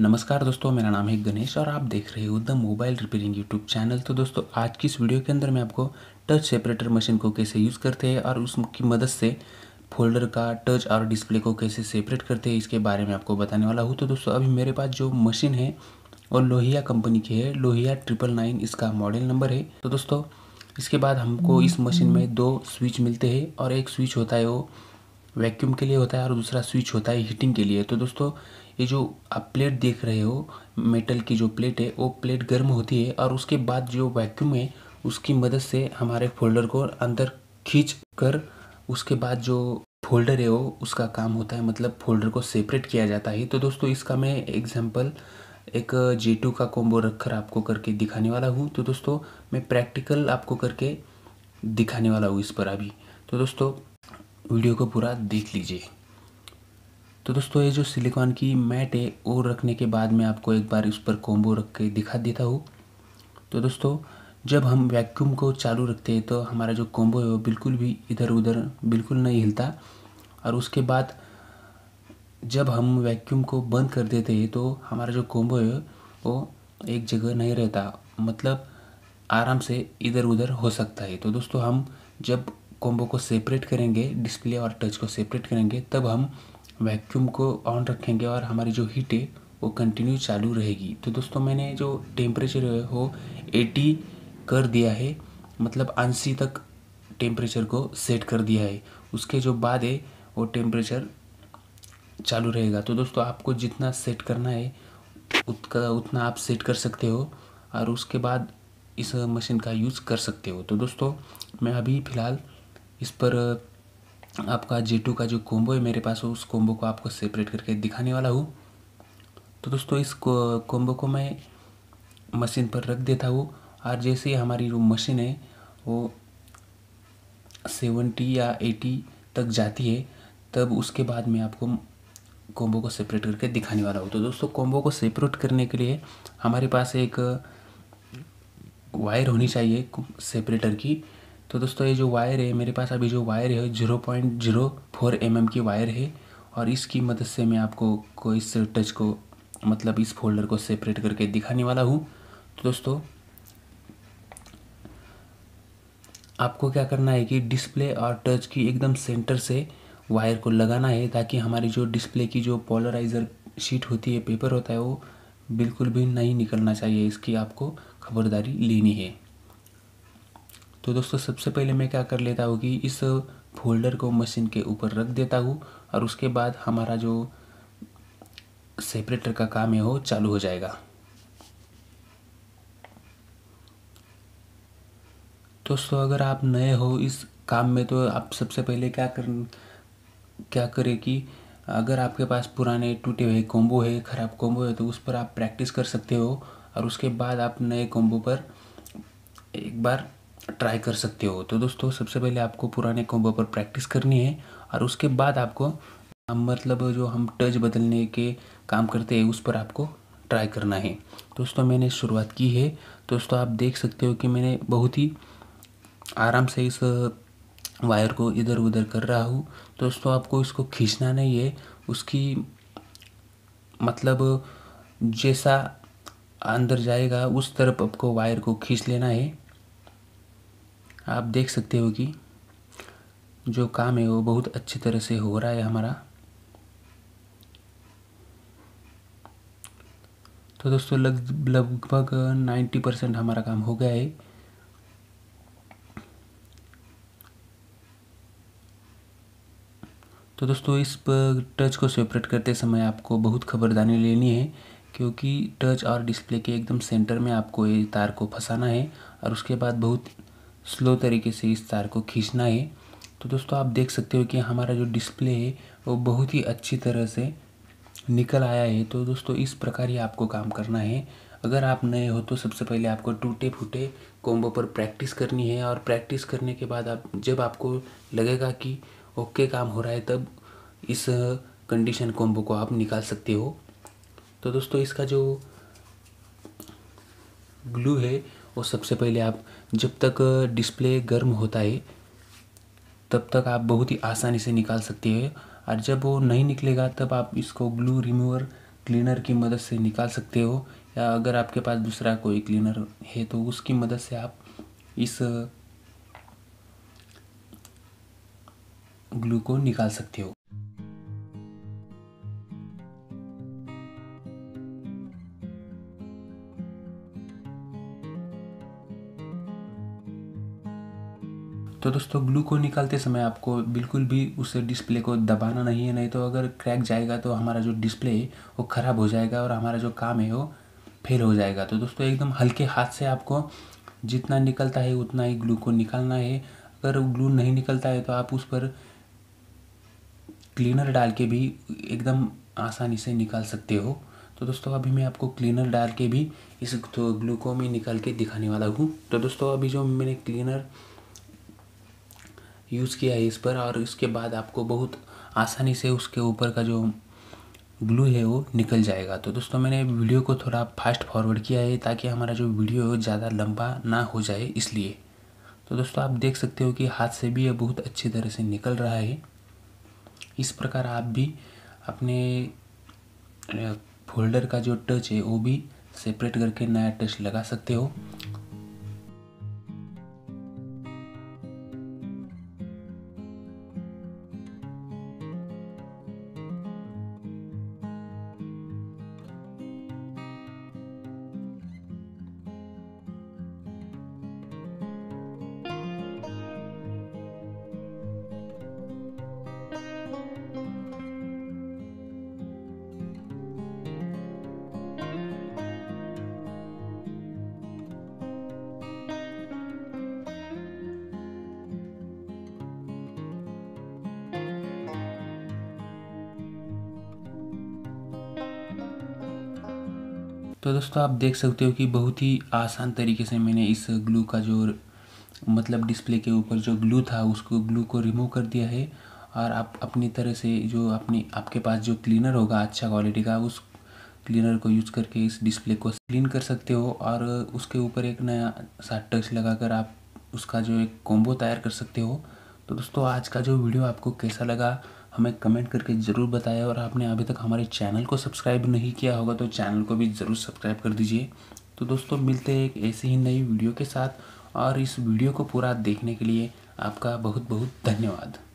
नमस्कार दोस्तों मेरा नाम है गणेश और आप देख रहे हो the mobile repairing YouTube channel तो दोस्तों आज की इस वीडियो के अंदर मैं आपको टच सेपरेटर मशीन को कैसे यूज़ करते हैं और उसकी मदद से फोल्डर का टच और डिस्प्ले को कैसे सेपरेट करते हैं इसके बारे में आपको बताने वाला हूँ तो दोस्तों अभी मेरे पास जो मशीन है वो लोहिया कंपनी की है लोहिया ट्रिपल नाइन इसका मॉडल नंबर है तो दोस्तों इसके बाद हमको इस मशीन में दो स्विच मिलते हैं और एक स्विच होता है वो वैक्यूम के लिए होता है और दूसरा स्विच होता है हीटिंग के लिए तो दोस्तों ये जो आप प्लेट देख रहे हो मेटल की जो प्लेट है वो प्लेट गर्म होती है और उसके बाद जो वैक्यूम है उसकी मदद से हमारे फोल्डर को अंदर खींच कर उसके बाद जो फोल्डर है वो उसका काम होता है मतलब फोल्डर को सेपरेट किया जाता है तो दोस्तों इसका मैं एग्जाम्पल एक जे टू का कॉम्बो रखकर आपको करके दिखाने वाला हूँ तो दोस्तों मैं प्रैक्टिकल आपको करके दिखाने वाला हूँ इस पर अभी तो दोस्तों वीडियो को पूरा देख लीजिए तो दोस्तों ये जो सिलिकॉन की मैट है वो रखने के बाद मैं आपको एक बार उस पर कोम्बो रख के दिखा देता हूँ तो दोस्तों जब हम वैक्यूम को चालू रखते हैं तो हमारा जो कोम्बो है वो बिल्कुल भी इधर उधर बिल्कुल नहीं हिलता और उसके बाद जब हम वैक्यूम को बंद कर देते हैं तो हमारा जो कोम्बो है वो एक जगह नहीं रहता मतलब आराम से इधर उधर हो सकता है तो दोस्तों हम जब कोम्बो को सेपरेट करेंगे डिस्प्ले और टच को सेपरेट करेंगे तब हम वैक्यूम को ऑन रखेंगे और हमारी जो हीट है वो कंटिन्यू चालू रहेगी तो दोस्तों मैंने जो टेम्परेचर है वो एटी कर दिया है मतलब आंसी तक टेम्परेचर को सेट कर दिया है उसके जो बाद है वो टेम्परेचर चालू रहेगा तो दोस्तों आपको जितना सेट करना है उतना उतना आप सेट कर सकते हो और उसके बाद इस मशीन का यूज़ कर सकते हो तो दोस्तों मैं अभी फ़िलहाल इस पर आपका जे टू का जो कोम्बो है मेरे पास उस कोम्बो को आपको सेपरेट करके दिखाने वाला हूँ तो दोस्तों इस कोम्बो को मैं मशीन पर रख देता हूँ और जैसे हमारी जो मशीन है वो सेवेंटी या एटी तक जाती है तब उसके बाद मैं आपको कोम्बो को सेपरेट करके दिखाने वाला हूँ तो दोस्तों कोम्बो को सेपरेट करने के लिए हमारे पास एक वायर होनी चाहिए सेपरेटर की तो दोस्तों ये जो वायर है मेरे पास अभी जो वायर है zero point zero four M की वायर है और इसकी मदद से मैं आपको को इस टच को मतलब इस फोल्डर को सेपरेट करके दिखाने वाला हूँ तो दोस्तों आपको क्या करना है कि डिस्प्ले और टच की एकदम सेंटर से वायर को लगाना है ताकि हमारी जो डिस्प्ले की जो पोलराइज़र शीट होती है पेपर होता है वो बिल्कुल भी नहीं निकलना चाहिए इसकी आपको खबरदारी लेनी है तो दोस्तों सबसे पहले मैं क्या कर लेता हूँ कि इस फोल्डर को मशीन के ऊपर रख देता हूँ और उसके बाद हमारा जो सेपरेटर का काम है वो चालू हो जाएगा दोस्तों अगर आप नए हो इस काम में तो आप सबसे पहले क्या कर क्या करें कि अगर आपके पास पुराने टूटे हुए कॉम्बो है ख़राब कॉम्बो है तो उस पर आप प्रैक्टिस कर सकते हो और उसके बाद आप नए कॉम्बो पर एक बार ट्राई कर सकते हो तो दोस्तों सबसे पहले आपको पुराने कॉम्बो पर प्रैक्टिस करनी है और उसके बाद आपको हम मतलब जो हम टच बदलने के काम करते हैं उस पर आपको ट्राई करना है दोस्तों मैंने शुरुआत की है दोस्तों आप देख सकते हो कि मैंने बहुत ही आराम से इस वायर को इधर उधर कर रहा हूँ दोस्तों आपको इसको खींचना नहीं है उसकी मतलब जैसा अंदर जाएगा उस तरफ आपको वायर को खींच लेना है आप देख सकते हो कि जो काम है वो बहुत अच्छी तरह से हो रहा है हमारा तो दोस्तों लग लगभग नाइन्टी परसेंट हमारा काम हो गया है तो दोस्तों इस पर टच को सेपरेट करते समय आपको बहुत खबरदारी लेनी है क्योंकि टच और डिस्प्ले के एकदम सेंटर में आपको ये तार को फंसाना है और उसके बाद बहुत स्लो तरीके से इस तार को खींचना है तो दोस्तों आप देख सकते हो कि हमारा जो डिस्प्ले है वो बहुत ही अच्छी तरह से निकल आया है तो दोस्तों इस प्रकार ही आपको काम करना है अगर आप नए हो तो सबसे पहले आपको टूटे फूटे कोम्बो पर प्रैक्टिस करनी है और प्रैक्टिस करने के बाद आप जब आपको लगेगा कि ओके काम हो रहा है तब इस कंडीशन कोम्बो को आप निकाल सकते हो तो दोस्तों इसका जो ग्लू है वो सबसे पहले आप जब तक डिस्प्ले गर्म होता है तब तक आप बहुत ही आसानी से निकाल सकते हैं और जब वो नहीं निकलेगा तब आप इसको ग्लू रिमूवर क्लीनर की मदद से निकाल सकते हो या अगर आपके पास दूसरा कोई क्लीनर है तो उसकी मदद से आप इस ग्लू को निकाल सकते हो तो दोस्तों ग्लू को निकालते समय आपको बिल्कुल भी उस डिस्प्ले को दबाना नहीं है नहीं तो अगर क्रैक जाएगा तो हमारा जो डिस्प्ले है वो ख़राब हो जाएगा और हमारा जो काम है वो फेल हो जाएगा तो दोस्तों एकदम हल्के हाथ से आपको जितना निकलता है उतना ही ग्लू को निकालना है अगर ग्लू नहीं निकलता है तो आप उस पर क्लीनर डाल के भी एकदम आसानी से निकाल सकते हो तो दोस्तों अभी मैं आपको क्लीनर डाल के भी इस तो ग्लू को मैं निकाल के दिखाने वाला हूँ तो दोस्तों अभी जो मैंने क्लीनर यूज़ किया है इस पर और इसके बाद आपको बहुत आसानी से उसके ऊपर का जो ग्लू है वो निकल जाएगा तो दोस्तों मैंने वीडियो को थोड़ा फास्ट फॉरवर्ड किया है ताकि हमारा जो वीडियो है ज़्यादा लंबा ना हो जाए इसलिए तो दोस्तों आप देख सकते हो कि हाथ से भी यह बहुत अच्छी तरह से निकल रहा है इस प्रकार आप भी अपने फोल्डर का जो टच है वो भी सेपरेट करके नया टच लगा सकते हो तो दोस्तों आप देख सकते हो कि बहुत ही आसान तरीके से मैंने इस ग्लू का जो मतलब डिस्प्ले के ऊपर जो ग्लू था उसको ग्लू को रिमूव कर दिया है और आप अपनी तरह से जो अपनी आपके पास जो क्लीनर होगा अच्छा क्वालिटी का उस क्लीनर को यूज़ करके इस डिस्प्ले को क्लीन कर सकते हो और उसके ऊपर एक नया सा टच लगाकर आप उसका जो एक कॉम्बो तैयार कर सकते हो तो दोस्तों आज का जो वीडियो आपको कैसा लगा हमें कमेंट करके ज़रूर बताएं और आपने अभी तक हमारे चैनल को सब्सक्राइब नहीं किया होगा तो चैनल को भी ज़रूर सब्सक्राइब कर दीजिए तो दोस्तों मिलते हैं एक ऐसी ही नई वीडियो के साथ और इस वीडियो को पूरा देखने के लिए आपका बहुत बहुत धन्यवाद